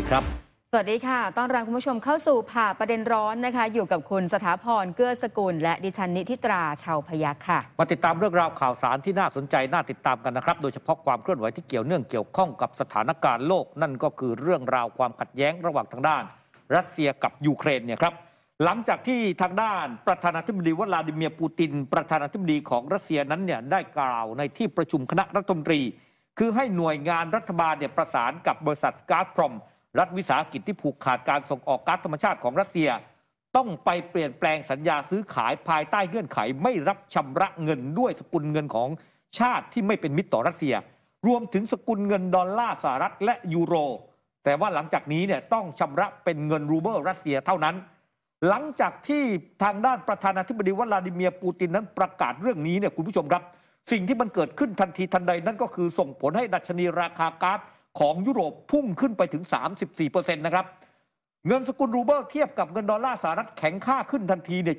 ดีครับ สวัสดีค่ะ ต้อนรับคุณผู้ชมเข้าสู่ผ่าประเด็นร้อนนะคะ อยู่กับคุณสถาพรเกื้อสกุล และดิฉันนิติตราชาวพยาค่ะ มาติดตามเรื่องราวข่าวสารที่น่าสนใจ น่าติดตามกันนะครับ โดยเฉพาะความเคลื่อนไหวที่เกี่ยว เนื่องเกี่ยวข้องกับสถานการณ์โลก นั่นก็คือเรื่องราวความขัดแย้งระหว่างทางด้านรัสเซียกับยูเครนเนี่ยครับ หลังจากที่ทางด้านประธานาธิบดีวลาดิเมียร์ปูติน ประธานาธิบดีของรัสเซียนั้นเนี่ยได้กล่าวในที่ประชุมคณะรัฐมนตรีคือให้หน่วยงานรัฐบาลเนี่ยประสานกับบริษัทกาซพรอมรัฐวิสาหกิจที่ผูกขาดการส่งออกก๊าซธรรมชาติของรัสเซีย ต้องไปเปลี่ยนแปลงสัญญาซื้อขายภายใต้เงื่อนไขไม่รับชำระเงินด้วยสกุลเงินของชาติที่ไม่เป็นมิตรต่อรัสเซีย รวมถึงสกุลเงินดอลลาร์สหรัฐ และยูโร แต่ว่าหลังจากนี้เนี่ยต้องชำระเป็นเงินรูเบิลรัสเซียเท่านั้น หลังจากที่ทางด้านประธานาธิบดีวลาดิเมียร์ปูตินนั้นประกาศเรื่องนี้เนี่ยคุณผู้ชมครับ สิ่งที่มันเกิดขึ้นทันทีทันใดนั่นก็คือส่งผลให้ดัชนีราคาก๊าซของยุโรปพุ่งขึ้นไปถึง 34%นะครับ เงินสกุลรูเบิลเทียบกับเงินดอลลาร์สหรัฐแข็งค่าขึ้นทันทีเนี่ย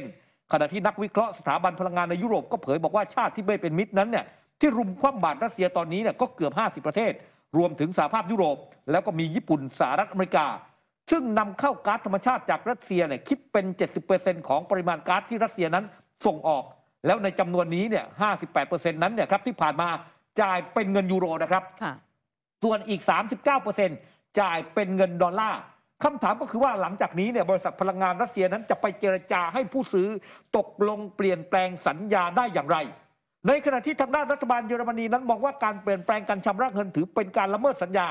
7%ขณะที่นักวิเคราะห์สถาบันพลังงานในยุโรปก็เผยบอกว่าชาติที่ไม่เป็นมิตรนั้นเนี่ยที่รุมคว่ำบาตรรัสเซียตอนนี้เนี่ยก็เกือบ 50 ประเทศ รวมถึงสหภาพยุโรป แล้วก็มีญี่ปุ่นสหรัฐอเมริกา ซึ่งนำเข้าก๊าซธรรมชาติจากรัสเซียเนี่ยคิดเป็น 70%ของปริมาณก๊าซที่รัสเซียนั้นส่งออก แล้วในจำนวนนี้เนี่ย58%นั้นเนี่ยครับที่ผ่านมาจ่ายเป็นเงินยูโรนะครับส่วนอีก 39%จ่ายเป็นเงินดอลลาร์ คำถามก็คือว่าหลังจากนี้เนี่ยบริษัทพลังงานรัสเซียนั้นจะไปเจรจาให้ผู้ซื้อตกลงเปลี่ยนแปลงสัญญาได้อย่างไร ในขณะที่ทางด้านรัฐบาลเยอรมนีนั้นมองว่าการเปลี่ยนแปลงการชำระเงินถือเป็นการละเมิดสัญญา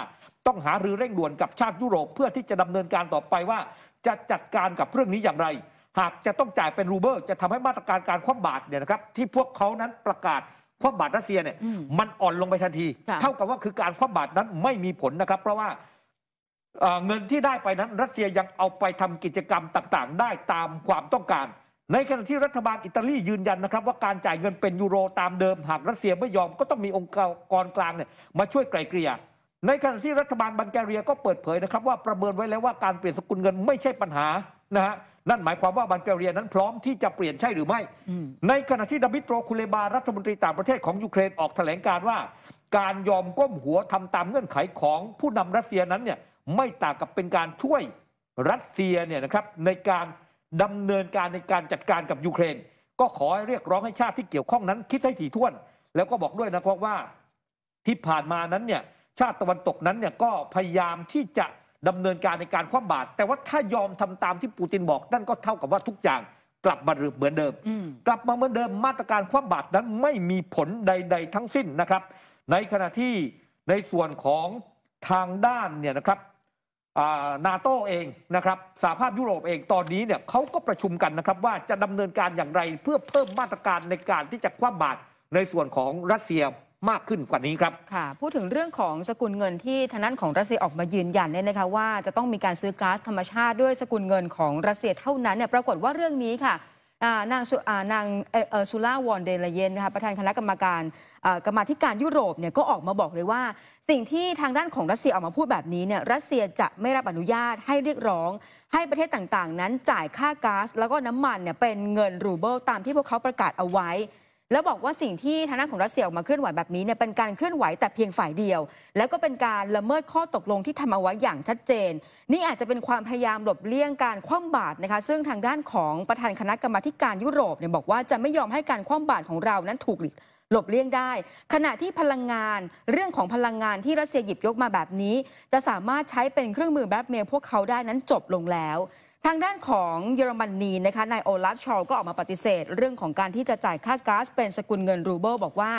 ต้องหารือเร่งด่วนกับชาติยุโรป เพื่อที่จะดำเนินการต่อไปว่า จะจัดการกับเรื่องนี้อย่างไร หากจะต้องจ่ายเป็นรูเบิลจะทำให้มาตรการการคว่ำบาตรเนี่ยนะครับที่พวกเขานั้นประกาศคว่ำบาตรรัสเซียเนี่ยมันอ่อนลงไปทันที เท่ากับว่า คือการคว่ำบาตรนั้นไม่มีผลนะครับ เพราะว่าเงินที่ได้ไปนั้น รัสเซียยังเอาไปทำกิจกรรมต่างๆ ได้ตามความต้องการ ในขณะที่รัฐบาลอิตาลียืนยันนะครับ ว่าการจ่ายเงินเป็นยูโรตามเดิมหากรัสเซียไม่ยอมก็ต้องมีองค์กรกลางเนี่ยมาช่วยไกล่เกลี่ยในขณะที่รัฐบาลบัลแกเรียก็เปิดเผยนะครับ ว่าประเมินไว้แล้วว่าการเปลี่ยนสกุลเงินไม่ใช่ปัญหานะฮะ นั่นหมายความว่าบันเกเรียนั้นพร้อมที่จะเปลี่ยนใช่หรือไม่ ในขณะที่ดมิตรคุเลบา รัฐมนตรีต่างประเทศของยูเครนออกแถลงการว่า การยอมก้มหัวทำตามเงื่อนไขของผู้นำรัสเซียนั้นเนี่ย ไม่ต่างกับเป็นการช่วยรัสเซียเนี่ยนะครับ ในการดำเนินการในการจัดการกับยูเครน ก็ขอเรียกร้องให้ชาติที่เกี่ยวข้องนั้นคิดให้ถี่ถ้วน แล้วก็บอกด้วยนะครับว่าที่ผ่านมานั้นเนี่ย ชาติตะวันตกนั้นเนี่ยก็พยายามที่จะดำเนินการในการคว่ำบาตรแต่ว่าถ้ายอมทำตามที่ปูตินบอก นั่นก็เท่ากับว่าทุกอย่างกลับมาเหมือนเดิม กลับมาเหมือนเดิมมาตรการคว่ำบาตรนั้นไม่มีผลใด ๆ ทั้งสิ้นนะครับ ในขณะที่ในส่วนของทางด้านเนี่ยนะครับนาโตเองนะครับ สหภาพยุโรปเองตอนนี้เนี่ยเขาก็ประชุมกันนะครับว่าจะดำเนินการอย่างไรเพื่อเพิ่มมาตรการในการที่จะคว่ำบาตรในส่วนของรัสเซียมากขึ้นกว่านี้ครับ ค่ะ พูดถึงเรื่องของสกุลเงินที่ทางด้านของรัสเซียออกมายืนยันเนี่ยนะคะว่าจะต้องมีการซื้อก๊าซธรรมชาติด้วยสกุลเงินของรัสเซียเท่านั้นเนี่ยปรากฏว่าเรื่องนี้ค่ะนางนางซูล่าวอนเดลเยนนะคะประธานคณะกรรมการกรรมธิการยุโรปเนี่ยก็ออกมาบอกเลยว่าสิ่งที่ทางด้านของรัสเซียออกมาพูดแบบนี้เนี่ยรัสเซียจะไม่รับอนุญาต ให้เรียกร้อง ให้ประเทศต่าง ๆ นั้นจ่ายค่าก๊าซแล้วก็น้ำมันเนี่ยเป็นเงินรูเบิลตามที่พวกเขาประกาศเอาไว้แล้วบอกว่าสิ่งที่ทางด้านของรัสเซียออกมาเคลื่อนไหวแบบนี้เนี่ยเป็นการเคลื่อนไหวแต่เพียงฝ่ายเดียว แล้วก็เป็นการละเมิดข้อตกลงที่ทำเอาไว้อย่างชัดเจน นี่อาจจะเป็นความพยายามหลบเลี่ยงการคว่ำบาตรนะคะ ซึ่งทางด้านของประธานคณะกรรมาการยุโรปเนี่ยบอกว่าจะไม่ยอมให้การคว่ำบาตรของเรานั้นถูกหลบเลี่ยงได้ ขณะที่พลังงานเรื่องของพลังงานที่รัสเซียหยิบยกมาแบบนี้ จะสามารถใช้เป็นเครื่องมือแบล็กเมลพวกเขาได้นั้นจบลงแล้วทางด้านของเยอรมนนีนะคะ นายโอลาฟชอลก็ออกมาปฏิเสธเรื่องของการที่จะจ่ายค่าก๊าซเป็นสกุลเงินรูเบิลบอกว่า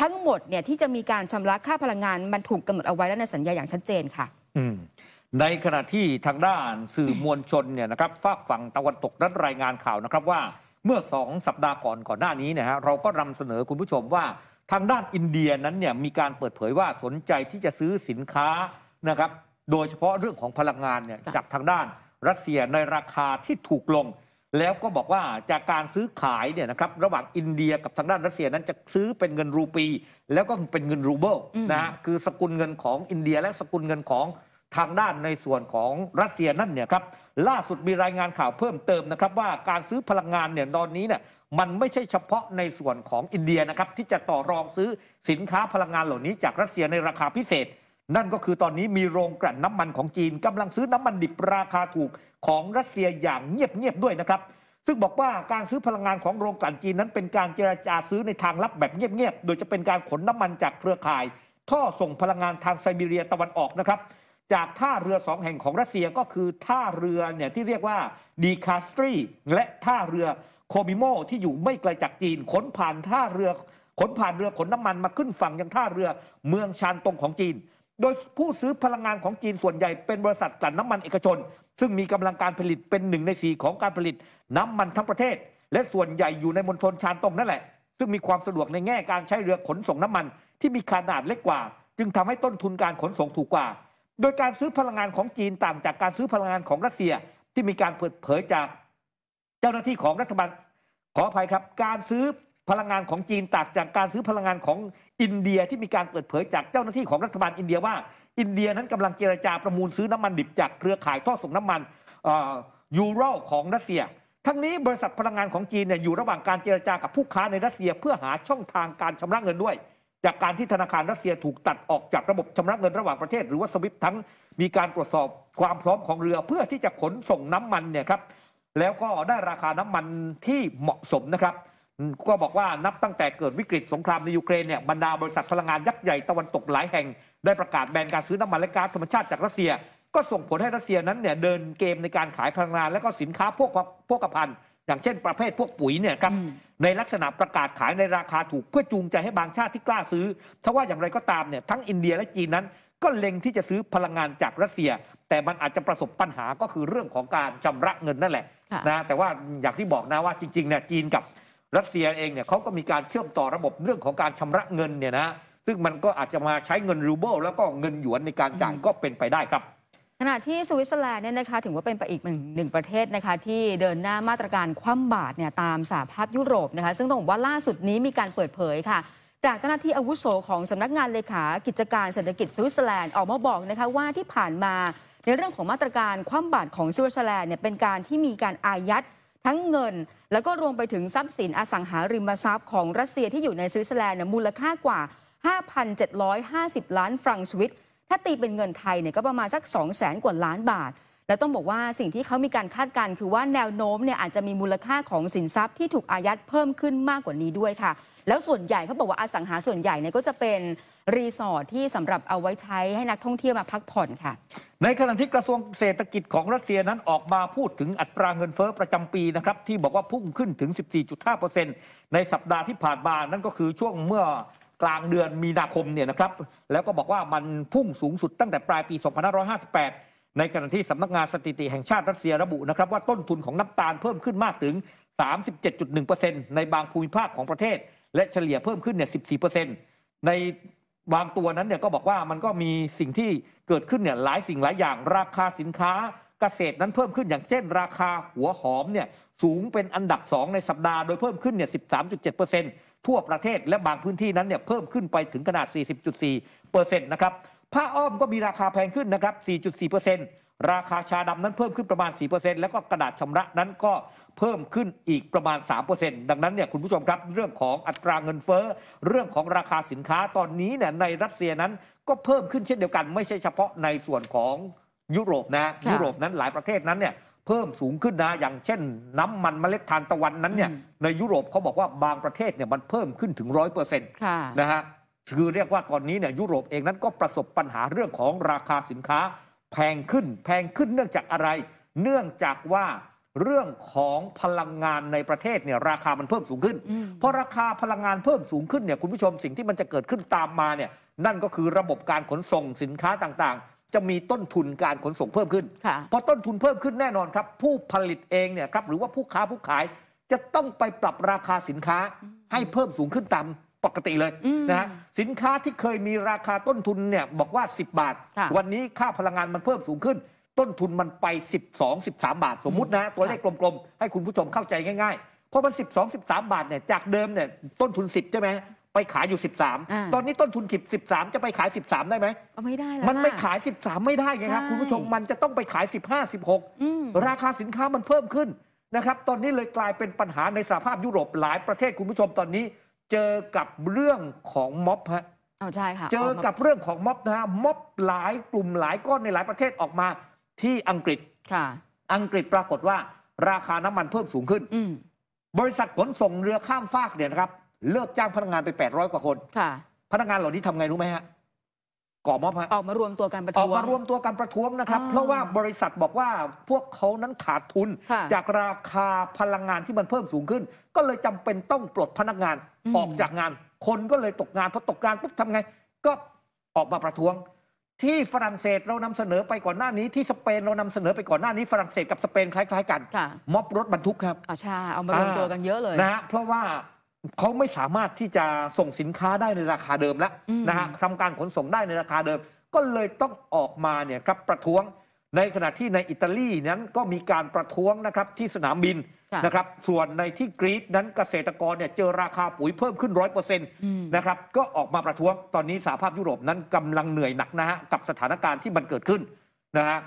ทั้งหมดเนี่ยที่จะมีการชำระค่าพลังงานมันถูกกาหนดเอาไว้แล้วในสัญญาอย่างชัดเจนค่ะในขณะที่ทางด้านสื่อมวลชนเนี่ยนะครับฝากฝั่งตะวันตกนั้นรายงานข่าวนะครับว่าเมื่อสองสัปดาห์ก่อนก่อนหน้านี้นะฮะเราก็นำเสนอคุณผู้ชมว่าทางด้านอินเดียนั้นเนี่ยมีการเปิดเผยว่าสนใจที่จะซื้อสินค้านะครับโดยเฉพาะเรื่องของพลังงานเนี่ยจากทางด้านรัสเซียในราคาที่ถูกลง แล้วก็บอกว่าจากการซื้อขายเนี่ยนะครับระหว่างอินเดียกับทางด้านรัสเซียนั้นจะซื้อเป็นเงินรูปี แล้วก็เป็นเงินรูเบิลนะฮะคือสกุลเงินของอินเดียและสกุลเงินของทางด้านในส่วนของรัสเซียนั่นเนี่ยครับ ล่าสุดมีรายงานข่าวเพิ่มเติมนะครับ ว่าการซื้อพลังงานเนี่ยตอนนี้เนี่ยมันไม่ใช่เฉพาะในส่วนของอินเดียนะครับที่จะต่อรองซื้อสินค้าพลังงานเหล่านี้ จากรัสเซียในราคาพิเศษนั่นก็คือตอนนี้มีโรงกลั่นน้ำมันของจีนกำลังซื้อน้ำมันดิบราคาถูกของรัสเซียอย่างเงียบๆด้วยนะครับ ซึ่งบอกว่าการซื้อพลังงานของโรงกลั่นจีนนั้น เป็นการเจราจาซื้อในทางลับแบบเงียบๆโดยจะเป็นการขนน้ำมันจากเครือข่าย ท่อส่งพลังงานทางไซบีเรียตะวันออกนะครับ จากท่าเรือสองแห่งของรัสเซียก็คือท่าเรือเนี่ยที่เรียกว่าดีคาสตรีและท่าเรือโคมิโม ที่อยู่ไม่ไกลจากจีนขนผ่านท่าเรือขนผ่านเรือขนน้ำมันมาขึ้นฝั่งยังท่าเรือเมืองชานตงของจีนโดยผู้ซื้อพลังงานของจีนส่วนใหญ่เป็นบริษัทกลั่นน้ำมันเอกชน ซึ่งมีกำลังการผลิตเป็นหนึ่งในสีของการผลิต น้ำมันทั้งประเทศ และส่วนใหญ่อยู่ในมณฑลชานตงนั่นแหละ ซึ่งมีความสะดวกในแง่การใช้เรือขนส่งน้ำมัน ที่มีขนาดเล็กกว่า จึงทำให้ต้นทุนการขนส่งถูกกว่า โดยการซื้อพลังงานของจีนต่างจากการซื้อพลังงานของรัสเซีย ที่มีการเปิดเผยจาก เจ้าหน้าที่ของรัฐบาลขออภัยครับ การซื้อพลังงานของจีนตากจากการซื้อพลังงานของอินเดียที่มีการเปิดเผยจากเจ้าหน้าที่ของรัฐบาลอินเดียว่า อินเดียนั้นกำลังเจรจาประมูลซื้อน้ำมันดิบจากเครือข่ายท่อส่งน้ำมันยูโรของรัสเซีย ทั้งนี้ บริษัทพลังงานของจีนเนี่ยอยู่ระหว่างการเจรจากับผู้ค้าในรัสเซีย เพื่อหาช่องทางการชำระเงินด้วย จากการที่ธนาคารรัสเซียถูกตัดออกจากระบบชำระเงินระหว่างประเทศหรือว่าสวิฟทั้ง มีการตรวจสอบความพร้อมของเรือ เพื่อที่จะขนส่งน้ำมันเนี่ยครับแล้วก็ได้ราคาน้ำมันที่เหมาะสมนะครับก็บอกว่านับตั้งแต่เกิดวิกฤตสงครามในยูเครนเนี่ยบรรดาบริษัทพลังงานยักษ์ใหญ่ตะวันตกหลายแห่ง ได้ประกาศแบนการซื้อน้ำมันและก๊าซธรรมชาติจากรัสเซีย ก็ส่งผลให้รัสเซียนั้นเนี่ยเดินเกมในการขายพลังงาน และก็สินค้าพวกพวกกระพันอย่างเช่นประเภทพวกปุ๋ยเนี่ยครับในลักษณะประกาศขายในราคาถูก เพื่อจูงใจให้บางชาติที่กล้าซื้อทว่าอย่างไรก็ตามเนี่ยทั้งอินเดียและจีนนั้น ก็เล็งที่จะซื้อพลังงานจากรัสเซีย แต่มันอาจจะประสบปัญหาก็คือเรื่องของการชาระเงินนั่นแหละนะแต่ว่าอย่างที่บอกนะว่าจริงๆเนี่ยจีนกับรัสเซียเองเนี่ยเขาก็มีการเชื่อมต่อระบบเรื่องของการชำระเงินเนี่ยนะซึ่งมันก็อาจจะมาใช้เงินรูเบิลแล้วก็เงินหยวนในการจ่ายก็เป็นไปได้ครับ ขณะที่สวิตเซอร์แลนด์เนี่ยนะคะถือว่าเป็นอีกหนึ่งประเทศนะคะ ที่เดินหน้ามาตรการคว่ำบาตรเนี่ยตามสหภาพยุโรปนะคะ ซึ่งต้องบอกว่าล่าสุดนี้มีการเปิดเผยค่ะ จากเจ้าหน้าที่อาวุโสของสำนักงานเลขากิจการเศรษฐกิจสวิตเซอร์แลนด์ออกมาบอกนะคะว่าที่ผ่านมาในเรื่องของมาตรการคว่ำบาตรของสวิตเซอร์แลนด์เนี่ยเป็นการที่มีการอายัดทั้งเงินแล้วก็รวมไปถึงทรัพย์สินอสังหาริมทรัพย์ของรัสเซียที่อยู่ในสวิตเซอร์แลนด์มูลค่ากว่า 5,750 ล้านฟรังสวิตถ้าตีเป็นเงินไทยเนี่ยก็ประมาณสัก 2 0 0แสนกว่าล้านบาทและต้องบอกว่าสิ่งที่เขามีการคาดการณ์คือว่าแนวโน้มเนี่ยอาจจะมีมูลค่าของ สินทรัพย์ที่ถูกอายัดเพิ่มขึ้นมากกว่านี้ด้วยค่ะ แล้วส่วนใหญ่เขาบอกว่าอสังหาส่วนใหญ่เนี่ยก็จะเป็นรีสอร์ทที่สำหรับเอาไว้ใช้ให้นักท่องเที่ยวมาพักผ่อนค่ะ ในขณะที่กระทรวงเศรษฐกิจของรัสเซียนั้นออกมาพูดถึงอัตราเงินเฟ้อประจำปีนะครับที่บอกว่าพุ่งขึ้นถึง 14.5%ในสัปดาห์ที่ผ่านมา นั่นก็คือช่วงเมื่อกลางเดือนมีนาคมเนี่ยนะครับแล้วก็บอกว่ามันพุ่งสูงสุดตั้งแต่ปลายปี 2558ในขณะที่สำนักงานสถิติแห่งชาติ รัสเซียระบุนะครับว่าต้นทุนของน้ำตาลเพิ่มขึ้นมากถึง 37.1%ในบางภูมิภาคของประเทศและเฉลี่ยเพิ่มขึ้นเนี่ย14%ในบางตัวนั้นเนี่ยก็บอกว่ามันก็มีสิ่งที่เกิดขึ้นเนี่ยหลายสิ่งหลายอย่างราคาสินค้าเกษตรนั้นเพิ่มขึ้นอย่างเช่นราคาหัวหอมเนี่ยสูงเป็นอันดับ 2 ในสัปดาห์โดยเพิ่มขึ้นเนี่ย13.7%ทั่วประเทศและบางพื้นที่นั้นเนี่ยเพิ่มขึ้นไปถึงขนาด40.4%นะครับผ้าอ้อมก็มีราคาแพงขึ้นนะครับ 4.4%ราคาชาดำนั้นเพิ่มขึ้นประมาณ 4%แล้วก็กระดาษชำระนั้นก็เพิ่มขึ้นอีกประมาณ 3%ดังนั้นเนี่ยคุณผู้ชมครับเรื่องของอัตราเงินเฟ้อเรื่องของราคาสินค้าตอนนี้เนี่ยในรัสเซียนั้นก็เพิ่มขึ้นเช่นเดียวกัน ไม่ใช่เฉพาะในส่วนของยุโรปนะยุโรปนั้นหลายประเทศนั้นเนี่ยเพิ่มสูงขึ้นนะอย่างเช่น น้ำมันเมล็ดทานตะวันนั้นเนี่ยในยุโรปเขาบอกว่าบางประเทศเนี่ยมันเพิ่มขึ้นถึงร้อยเปอร์เซ็นต์นะฮะคือเรียกว่าตอนนี้เนี่ยยุโรปเองนั้นก็ประสบปัญหาเรื่องของราคาสินค้าแพงขึ้น แพงขึ้นเนื่องจากอะไร เนื่องจากว่าเรื่องของพลังงานในประเทศเนี่ยราคามันเพิ่มสูงขึ้นเพราะราคาพลังงานเพิ่มสูงขึ้นเนี่ยคุณผู้ชมสิ่งที่มันจะเกิดขึ้นตามมาเนี่ยนั่นก็คือระบบการขนส่งสินค้าต่างๆ จะมีต้นทุนการขนส่งเพิ่มขึ้นเพราะต้นทุนเพิ่มขึ้นแน่นอนครับ ผู้ผลิตเองเนี่ยครับหรือว่าผู้ค้าผู้ขายจะต้องไปปรับราคาสินค้าให้เพิ่มสูงขึ้นตามปกติเลยนะฮะสินค้าที่เคยมีราคาต้นทุนเนี่ย บอกว่า 10 บาท วันนี้ค่าพลังงานมันเพิ่มสูงขึ้น ต้นทุนมันไป12 13 บาท สมมุตินะตัวเลขกลมๆ ให้คุณผู้ชมเข้าใจง่ายๆ เพราะมัน 12 13 บาทเนี่ยจากเดิมเนี่ยต้นทุน 10 ใช่ไหมไปขายอยู่ 13 ตอนนี้ต้นทุน10 13จะไปขาย 13 ได้ไหม ไม่ได้แล้วมันไม่ขาย 13 ไม่ได้ไงครับคุณผู้ชมมันจะต้องไปขาย 15 16ราคาสินค้ามันเพิ่มขึ้นนะครับตอนนี้เลยกลายเป็นปัญหาในสภาพยุโรปหลายประเทศคุณผู้ชมตอนนี้เจอกับเรื่องของม็อบฮะใช่ค่ะ เจอกับเรื่องของม็อบนะฮะ ม็อบหลายกลุ่มหลายก้อนในหลายประเทศออกมา ที่อังกฤษค่ะอังกฤษปรากฏว่าราคาน้ำมันเพิ่มสูงขึ้น บริษัทขนส่งเรือข้ามฟากเนี่ยนะครับ เลิกจ้างพนักงานไป 800 กว่าคนค่ะพนักงานเหล่านี้ทำไงรู้ไหมฮะก่อมอบออกมารวมตัวกันประท้วงออกมารวมตัวกันประท้วงนะครับ เพราะว่าบริษัทบอกว่าพวกเขานั้นขาดทุนจากราคาพลังงานที่มันเพิ่มสูงขึ้น ก็เลยจำเป็นต้องปลดพนักงาน ออกจากงาน คนก็เลยตกงานพอตกงานปุ๊บทำไง ก็ออกมาประท้วง ที่ฝรั่งเศสเรานำเสนอไปก่อนหน้านี้ที่สเปนเรานำเสนอไปก่อนหน้านี้ฝรั่งเศสกับสเปนคล้าย ๆ กันม็อบรถบรรทุกครับอ๋อใช่เอามารวมตัวกันเยอะเลยนะเพราะว่าเขาไม่สามารถที่จะส่งสินค้าได้ในราคาเดิมแล้วนะฮะทำการขนส่งได้ในราคาเดิม ก็เลยต้องออกมาเนี่ยครับประท้วงในขณะที่ในอิตาลีนั้นก็มีการประท้วงนะครับที่สนามบินนะครับ ส่วนในที่กรีซนั้นเกษตรกรเนี่ยเจอราคาปุ๋ยเพิ่มขึ้นร้อยเปอร์เซ็นต์นะครับ ก็ออกมาประท้วงตอนนี้สหภาพยุโรปนั้นกำลังเหนื่อยหนักนะฮะกับสถานการณ์ที่มันเกิดขึ้นนะฮะ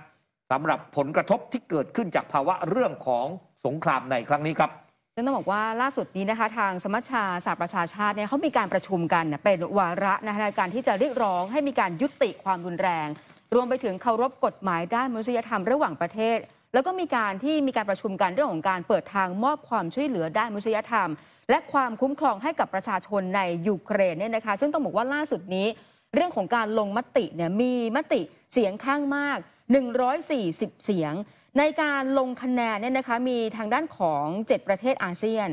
สำหรับผลกระทบที่เกิดขึ้นจากภาวะเรื่องของสงครามในครั้งนี้ครับซึ่งต้องบอกว่าล่าสุดนี้นะคะทางสมัชชาสหประชาชาติเนี่ยเขามีการประชุมกันเป็นวาระนะคะในการที่จะเรียกร้อง ให้มีการยุติความรุนแรง รวมไปถึงเคารพกฎหมายด้านมนุษยธรรมระหว่างประเทศ แล้วก็มีการที่มีการประชุมกันเรื่องของการเปิดทางมอบความช่วยเหลือด้านมนุษยธรรม และความคุ้มครองให้กับประชาชนในยูเครนเนี่ยนะคะซึ่งต้องบอกว่าล่าสุดนี้ เรื่องของการลงมติเนี่ยมีมติเสียงข้างมาก 140 เสียงในการลงคะแนนเนี่ยนะคะมีทางด้านของ 7 ประเทศอาเซียน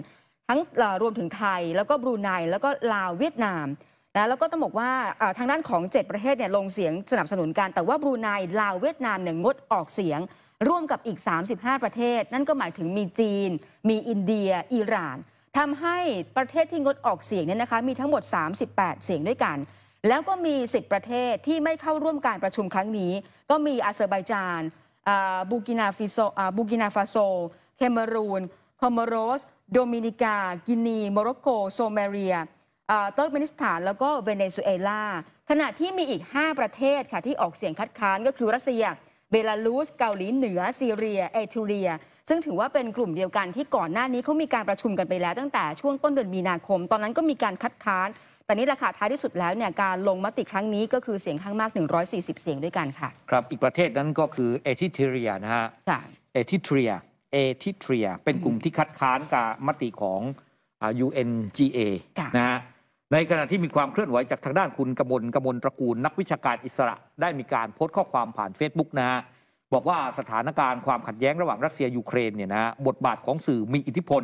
ทั้งรวมถึงไทย แล้วก็บรูไนแล้วก็ลาวเวียดนามนะแล้วก็ต้องบอกว่าทางด้านของ 7 ประเทศเนี่ยลงเสียงสนับสนุนกัน แต่ว่าบรูไนลาวเวียดนามเนี่ยงดออกเสียง ร่วมกับอีก 35 ประเทศ นั่นก็หมายถึงมีจีน มีอินเดีย อิหร่านทำให้ประเทศที่งดออกเสียงเนี่ยนะคะ มีทั้งหมด 38 เสียงด้วยกัน แล้วก็มี10ประเทศที่ไม่เข้าร่วมการประชุมครั้งนี้ก็มีอาเซอร์ไบาจานบูกินาฟิโซบูกินาฟาโซ เคเมรูนคอมอรส โดมินิกา กินีโมร็อกโก โซมาเรียเติร์กเมนิสถาน แล้วก็เวเนซุเอลาขณะที่มีอีก 5 ประเทศค่ะที่ออกเสียงคัดค้านก็คือรัสเซีย เบลารุส เกาหลี เหนือ ซีเรีย เอธิเรีย ซึ่งถือว่าเป็นกลุ่มเดียวกันที่ก่อนหน้านี้เขามีการประชุมกันไปแล้วตั้งแต่ช่วงต้นเดือนมีนาคม ตอนนั้นก็มีการคัดค้านแต่นี่แหละค่ะท้ายที่สุดแล้วเนี่ย การลงมติครั้งนี้ก็คือเสียงข้างมาก 140 เสียงด้วยกันค่ะ ครับอีกประเทศนั้นก็คือเอธิเทเรียนะฮะเอธิเทรียเอธิเทรีย เป็นกลุ่มที่คัดค้านการมติของ UNGA นะฮะ ในขณะที่มีความเคลื่อนไหวจากทางด้านคุณกมลกมลตระกูลนักวิชาการอิสระ ได้มีการโพสต์ข้อความผ่าน Facebook นะฮะบอกว่าสถานการณ์ความขัดแย้งระหว่างรัสเซียยูเครนเนี่ยนะบทบาทของสื่อมีอิทธิพล